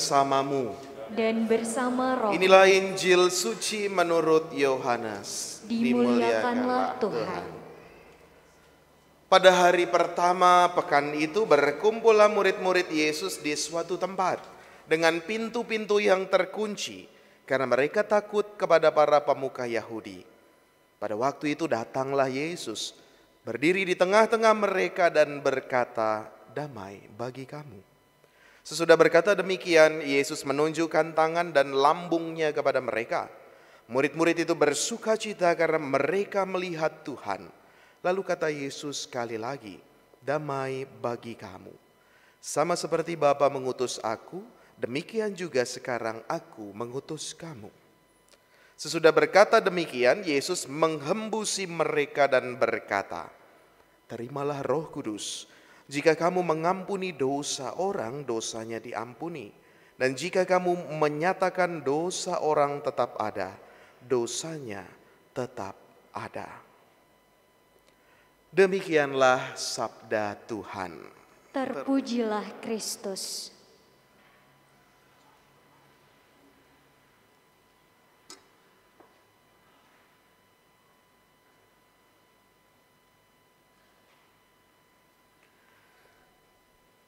bersamamu dan bersama roh. Inilah Injil suci menurut Yohanes. Dimuliakanlah Tuhan. Pada hari pertama pekan itu berkumpullah murid-murid Yesus di suatu tempat dengan pintu-pintu yang terkunci karena mereka takut kepada para pemuka Yahudi. Pada waktu itu datanglah Yesus berdiri di tengah-tengah mereka dan berkata, "Damai bagi kamu." Sesudah berkata demikian, Yesus menunjukkan tangan dan lambungnya kepada mereka. Murid-murid itu bersuka cita karena mereka melihat Tuhan. Lalu kata Yesus sekali lagi, damai bagi kamu. Sama seperti Bapa mengutus aku, demikian juga sekarang aku mengutus kamu. Sesudah berkata demikian, Yesus menghembusi mereka dan berkata, Terimalah roh kudus, jika kamu mengampuni dosa orang, dosanya diampuni. Dan jika kamu menyatakan dosa orang tetap ada, dosanya tetap ada. Demikianlah sabda Tuhan. Terpujilah Kristus.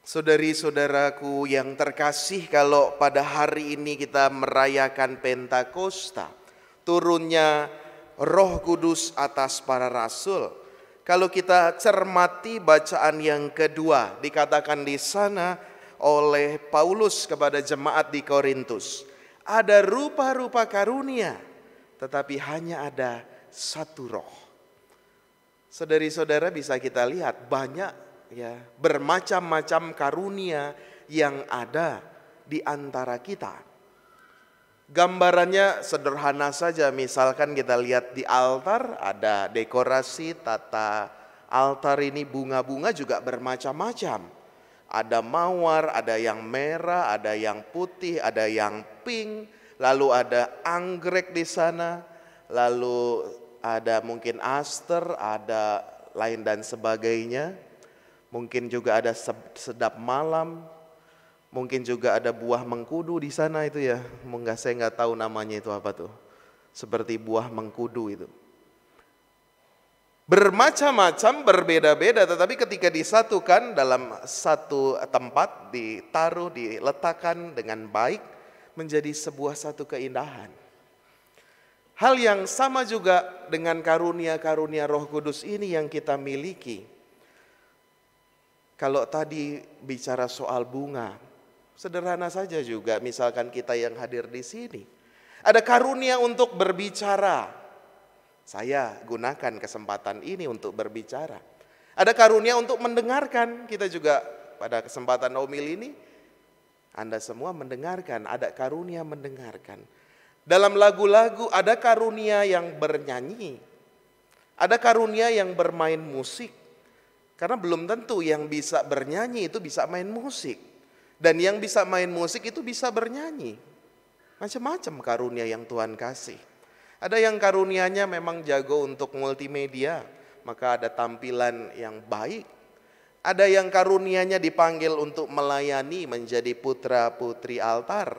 Saudari-saudaraku yang terkasih, kalau pada hari ini kita merayakan Pentakosta, turunnya Roh Kudus atas para rasul. Kalau kita cermati bacaan yang kedua, dikatakan di sana oleh Paulus kepada jemaat di Korintus, ada rupa-rupa karunia, tetapi hanya ada satu roh. Saudari-saudara bisa kita lihat banyak ya bermacam-macam karunia yang ada di antara kita. Gambarannya sederhana saja, misalkan kita lihat di altar ada dekorasi tata altar ini bunga-bunga juga bermacam-macam. Ada mawar, ada yang merah, ada yang putih, ada yang pink, lalu ada anggrek di sana, lalu ada mungkin aster, ada lain dan sebagainya. Mungkin juga ada sedap malam, mungkin juga ada buah mengkudu di sana itu ya. Enggak saya nggak tahu namanya itu apa tuh. Seperti buah mengkudu itu. Bermacam-macam, berbeda-beda, tetapi ketika disatukan dalam satu tempat, ditaruh, diletakkan dengan baik, menjadi sebuah satu keindahan. Hal yang sama juga dengan karunia-karunia Roh Kudus ini yang kita miliki. Kalau tadi bicara soal bunga, sederhana saja juga misalkan kita yang hadir di sini. Ada karunia untuk berbicara. Saya gunakan kesempatan ini untuk berbicara. Ada karunia untuk mendengarkan. Kita juga pada kesempatan omil ini Anda semua mendengarkan, ada karunia mendengarkan. Dalam lagu-lagu ada karunia yang bernyanyi. Ada karunia yang bermain musik karena belum tentu yang bisa bernyanyi itu bisa main musik. Dan yang bisa main musik itu bisa bernyanyi. Macam-macam karunia yang Tuhan kasih. Ada yang karunianya memang jago untuk multimedia, maka ada tampilan yang baik. Ada yang karunianya dipanggil untuk melayani menjadi putra-putri altar,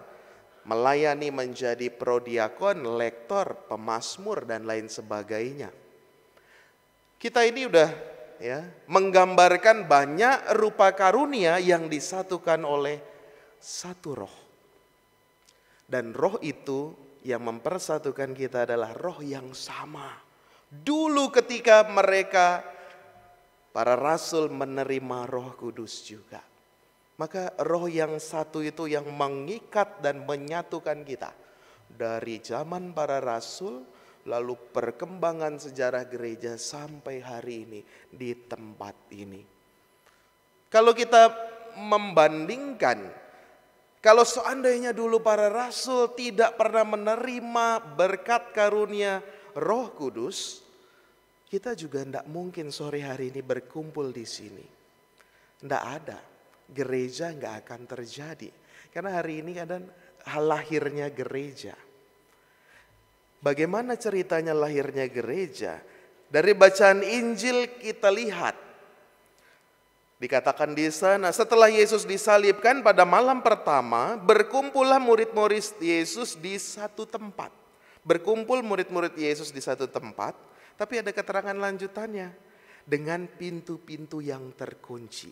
melayani menjadi prodiakon, lektor, pemasmur dan lain sebagainya. Kita ini udah ya, menggambarkan banyak rupa karunia yang disatukan oleh satu roh. Dan roh itu yang mempersatukan kita adalah roh yang sama. Dulu ketika mereka para rasul menerima roh kudus juga. Maka roh yang satu itu yang mengikat dan menyatukan kita. Dari zaman para rasul lalu perkembangan sejarah gereja sampai hari ini di tempat ini. Kalau kita membandingkan, kalau seandainya dulu para rasul tidak pernah menerima berkat karunia Roh Kudus, kita juga tidak mungkin sore hari ini berkumpul di sini. Tidak ada, gereja nggak akan terjadi. Karena hari ini ada lahirnya gereja. Bagaimana ceritanya lahirnya gereja? Dari bacaan Injil kita lihat Dikatakan di sana, setelah Yesus disalibkan pada malam pertama, berkumpullah murid-murid Yesus di satu tempat. Berkumpul murid-murid Yesus di satu tempat, tapi ada keterangan lanjutannya. Dengan pintu-pintu yang terkunci.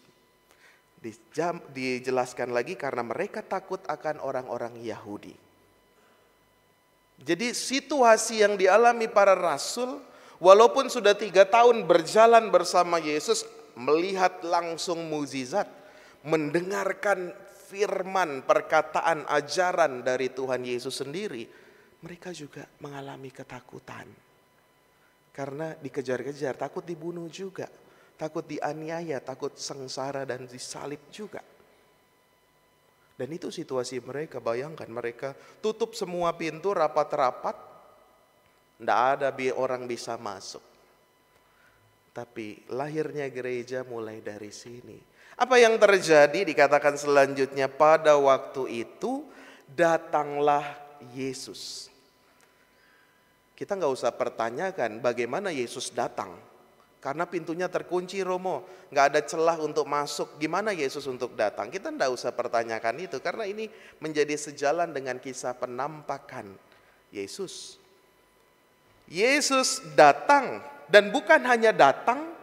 Dijam, dijelaskan lagi karena mereka takut akan orang-orang Yahudi. Jadi situasi yang dialami para rasul walaupun sudah tiga tahun berjalan bersama Yesus melihat langsung mukjizat, mendengarkan firman, perkataan, ajaran dari Tuhan Yesus sendiri, mereka juga mengalami ketakutan. Karena dikejar-kejar, takut dibunuh juga, takut dianiaya, takut sengsara dan disalib juga. Dan itu situasi mereka, bayangkan mereka tutup semua pintu rapat-rapat, tidak ada bi orang bisa masuk. Tapi lahirnya gereja mulai dari sini. Apa yang terjadi dikatakan selanjutnya pada waktu itu datanglah Yesus. Kita nggak usah pertanyakan bagaimana Yesus datang karena pintunya terkunci Romo, nggak ada celah untuk masuk. Gimana Yesus untuk datang? Kita ndak usah pertanyakan itu karena ini menjadi sejalan dengan kisah penampakan Yesus. Yesus datang dan bukan hanya datang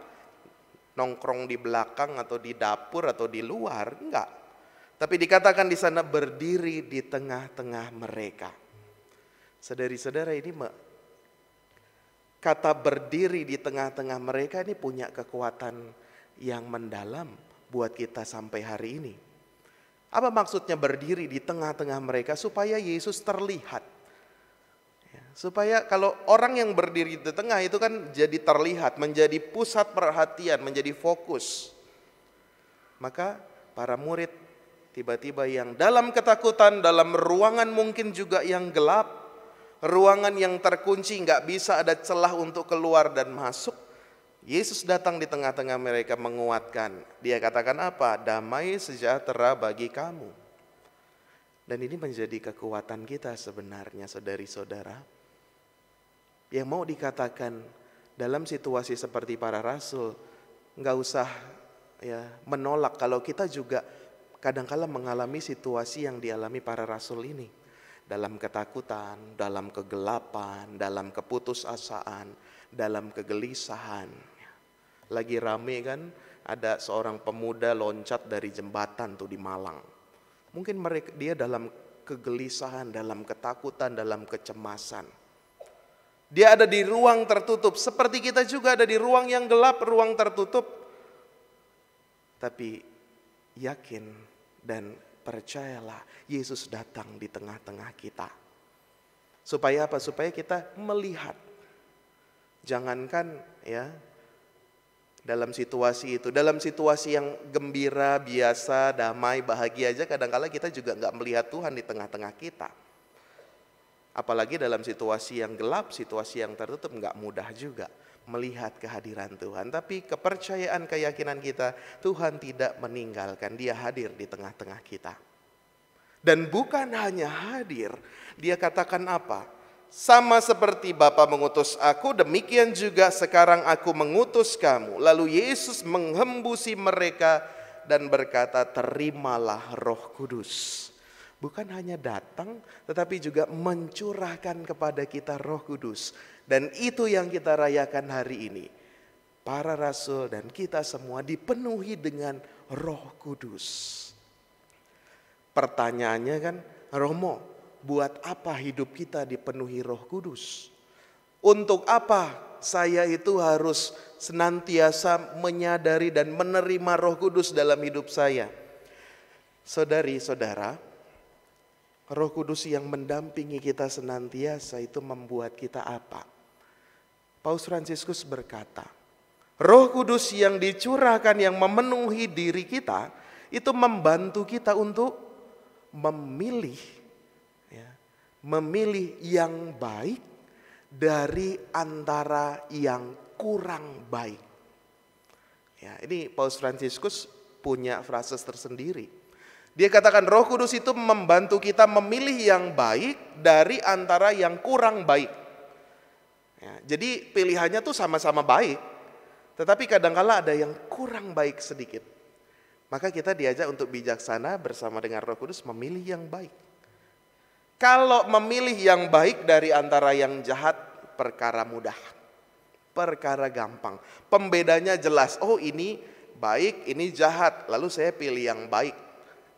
nongkrong di belakang atau di dapur atau di luar, enggak. Tapi dikatakan di sana berdiri di tengah-tengah mereka. sedari sedara ini Kata berdiri di tengah-tengah mereka ini punya kekuatan yang mendalam buat kita sampai hari ini. Apa maksudnya berdiri di tengah-tengah mereka supaya Yesus terlihat? Ya, supaya kalau orang yang berdiri di tengah itu kan jadi terlihat, menjadi pusat perhatian, menjadi fokus. Maka para murid tiba-tiba yang dalam ketakutan, dalam ruangan mungkin juga yang gelap, ruangan yang terkunci, nggak bisa ada celah untuk keluar dan masuk. Yesus datang di tengah-tengah mereka menguatkan. Dia katakan apa? Damai sejahtera bagi kamu. Dan ini menjadi kekuatan kita sebenarnya saudari-saudara. Yang mau dikatakan dalam situasi seperti para rasul, nggak usah ya menolak kalau kita juga kadangkala mengalami situasi yang dialami para rasul ini dalam ketakutan, dalam kegelapan, dalam keputusasaan, dalam kegelisahan. Lagi rame kan ada seorang pemuda loncat dari jembatan tuh di Malang. Mungkin mereka dia dalam kegelisahan, dalam ketakutan, dalam kecemasan. Dia ada di ruang tertutup, seperti kita juga ada di ruang yang gelap, ruang tertutup. Tapi yakin dan percayalah Yesus datang di tengah-tengah kita. Supaya apa? Supaya kita melihat. Jangankan ya dalam situasi itu, dalam situasi yang gembira, biasa, damai, bahagia aja kadangkala kita juga nggak melihat Tuhan di tengah-tengah kita. Apalagi dalam situasi yang gelap, situasi yang tertutup nggak mudah juga melihat kehadiran Tuhan. Tapi kepercayaan keyakinan kita, Tuhan tidak meninggalkan, dia hadir di tengah-tengah kita. Dan bukan hanya hadir, dia katakan apa? Sama seperti Bapa mengutus aku, demikian juga sekarang aku mengutus kamu. Lalu Yesus menghembusi mereka dan berkata, terimalah roh kudus bukan hanya datang tetapi juga mencurahkan kepada kita Roh Kudus dan itu yang kita rayakan hari ini. Para rasul dan kita semua dipenuhi dengan Roh Kudus. Pertanyaannya kan, Romo, buat apa hidup kita dipenuhi Roh Kudus? Untuk apa saya itu harus senantiasa menyadari dan menerima Roh Kudus dalam hidup saya? Saudari-saudara, Roh Kudus yang mendampingi kita senantiasa itu membuat kita apa? Paus Fransiskus berkata, Roh Kudus yang dicurahkan yang memenuhi diri kita itu membantu kita untuk memilih ya, memilih yang baik dari antara yang kurang baik. Ya, ini Paus Fransiskus punya frases tersendiri dia katakan Roh Kudus itu membantu kita memilih yang baik dari antara yang kurang baik. Ya, jadi pilihannya tuh sama-sama baik, tetapi kadang-kala ada yang kurang baik sedikit. Maka kita diajak untuk bijaksana bersama dengan Roh Kudus memilih yang baik. Kalau memilih yang baik dari antara yang jahat, perkara mudah, perkara gampang. Pembedanya jelas. Oh ini baik, ini jahat. Lalu saya pilih yang baik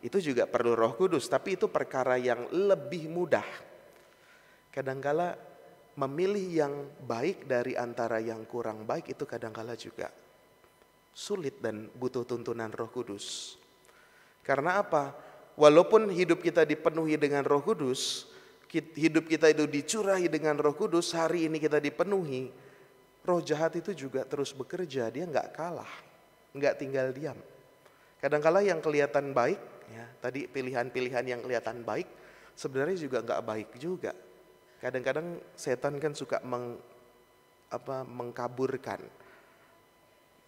itu juga perlu roh kudus, tapi itu perkara yang lebih mudah. Kadangkala memilih yang baik dari antara yang kurang baik itu kadangkala juga sulit dan butuh tuntunan roh kudus. Karena apa? Walaupun hidup kita dipenuhi dengan roh kudus, hidup kita itu dicurahi dengan roh kudus, hari ini kita dipenuhi, roh jahat itu juga terus bekerja, dia nggak kalah, nggak tinggal diam. Kadangkala yang kelihatan baik Ya, tadi pilihan-pilihan yang kelihatan baik sebenarnya juga nggak baik juga. Kadang-kadang setan kan suka meng, apa, mengkaburkan,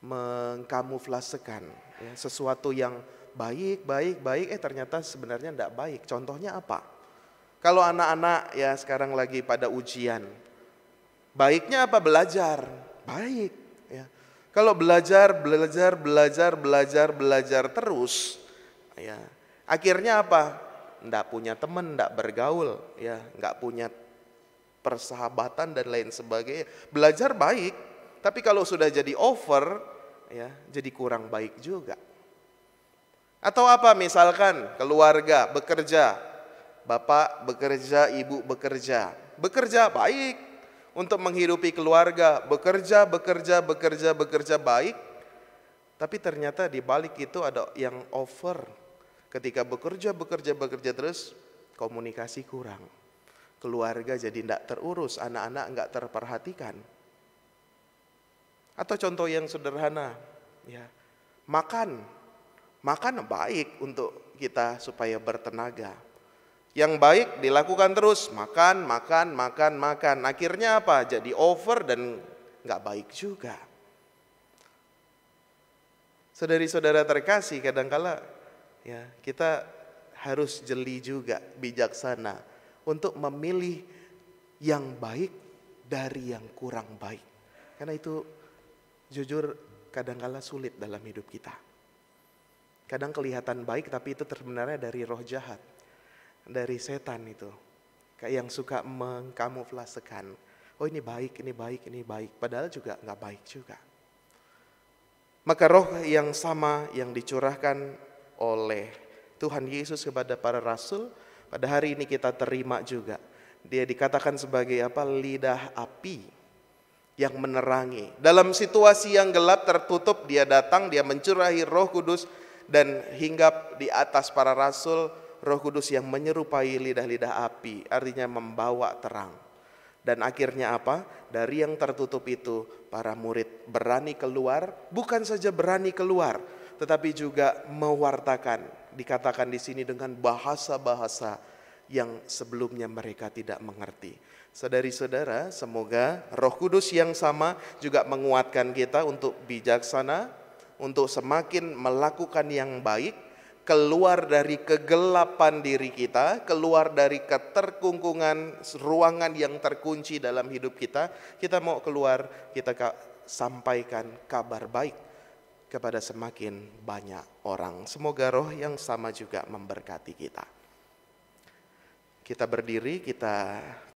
mengkamuflasekan ya, sesuatu yang baik, baik, baik. Eh ternyata sebenarnya nggak baik. Contohnya apa? Kalau anak-anak ya sekarang lagi pada ujian, baiknya apa belajar? Baik. Ya. Kalau belajar, belajar, belajar, belajar, belajar terus, ya akhirnya apa Tidak punya teman tidak bergaul ya nggak punya persahabatan dan lain sebagainya belajar baik tapi kalau sudah jadi over ya jadi kurang baik juga atau apa misalkan keluarga bekerja bapak bekerja ibu bekerja bekerja baik untuk menghidupi keluarga bekerja bekerja bekerja bekerja baik tapi ternyata di balik itu ada yang over Ketika bekerja, bekerja, bekerja terus, komunikasi kurang. Keluarga jadi tidak terurus, anak-anak nggak terperhatikan. Atau contoh yang sederhana, ya makan, makan baik untuk kita supaya bertenaga. Yang baik dilakukan terus, makan, makan, makan, makan. Akhirnya apa? Jadi over dan nggak baik juga. Saudari-saudara terkasih, kadangkala Ya, kita harus jeli juga, bijaksana untuk memilih yang baik dari yang kurang baik. Karena itu jujur kadangkala sulit dalam hidup kita. Kadang kelihatan baik tapi itu sebenarnya dari roh jahat, dari setan itu. Kayak yang suka mengkamuflasekan, oh ini baik, ini baik, ini baik. Padahal juga nggak baik juga. Maka roh yang sama yang dicurahkan oleh Tuhan Yesus kepada para rasul, pada hari ini kita terima juga. Dia dikatakan sebagai apa? Lidah api yang menerangi. Dalam situasi yang gelap tertutup, dia datang, dia mencurahi Roh Kudus dan hinggap di atas para rasul Roh Kudus yang menyerupai lidah-lidah api, artinya membawa terang. Dan akhirnya apa? Dari yang tertutup itu para murid berani keluar, bukan saja berani keluar, tetapi juga mewartakan. Dikatakan di sini dengan bahasa-bahasa yang sebelumnya mereka tidak mengerti. Saudari-saudara, semoga Roh Kudus yang sama juga menguatkan kita untuk bijaksana, untuk semakin melakukan yang baik, keluar dari kegelapan diri kita, keluar dari keterkungkungan ruangan yang terkunci dalam hidup kita. Kita mau keluar, kita sampaikan kabar baik kepada semakin banyak orang. Semoga roh yang sama juga memberkati kita. Kita berdiri, kita